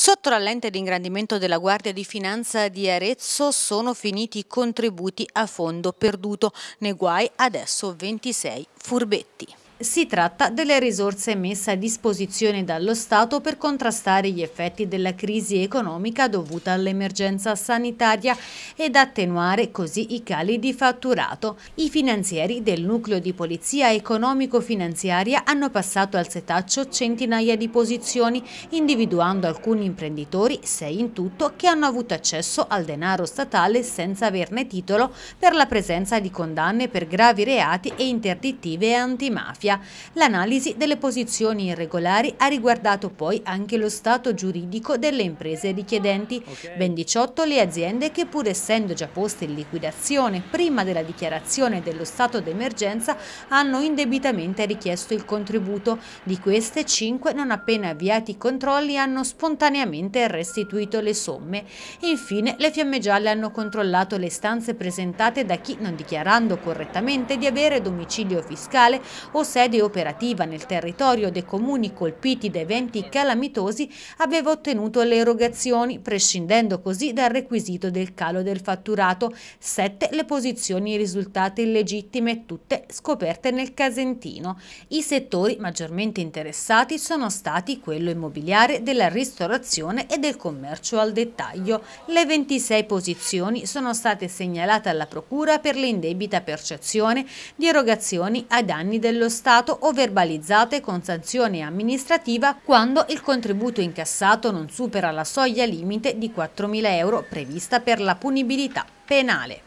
Sotto la lente di ingrandimento della Guardia di Finanza di Arezzo sono finiti i contributi a fondo perduto. Ne guai adesso 26 furbetti. Si tratta delle risorse messe a disposizione dallo Stato per contrastare gli effetti della crisi economica dovuta all'emergenza sanitaria ed attenuare così i cali di fatturato. I finanzieri del nucleo di polizia economico-finanziaria hanno passato al setaccio centinaia di posizioni, individuando alcuni imprenditori, sei in tutto, che hanno avuto accesso al denaro statale senza averne titolo per la presenza di condanne per gravi reati e interdittive antimafia. Venezia. L'analisi delle posizioni irregolari ha riguardato poi anche lo stato giuridico delle imprese richiedenti, ben 18 le aziende che pur essendo già poste in liquidazione prima della dichiarazione dello stato d'emergenza hanno indebitamente richiesto il contributo, di queste 5 non appena avviati i controlli hanno spontaneamente restituito le somme. Infine le fiamme gialle hanno controllato le stanze presentate da chi non dichiarando correttamente di avere domicilio fiscale o se sede operativa nel territorio dei comuni colpiti da eventi calamitosi aveva ottenuto le erogazioni, prescindendo così dal requisito del calo del fatturato, sette le posizioni risultate illegittime, tutte scoperte nel Casentino. I settori maggiormente interessati sono stati quello immobiliare, della ristorazione e del commercio al dettaglio. Le 26 posizioni sono state segnalate alla Procura per l'indebita percezione di erogazioni ai danni dello Stato Stato o verbalizzate con sanzione amministrativa quando il contributo incassato non supera la soglia limite di 4.000 euro prevista per la punibilità penale.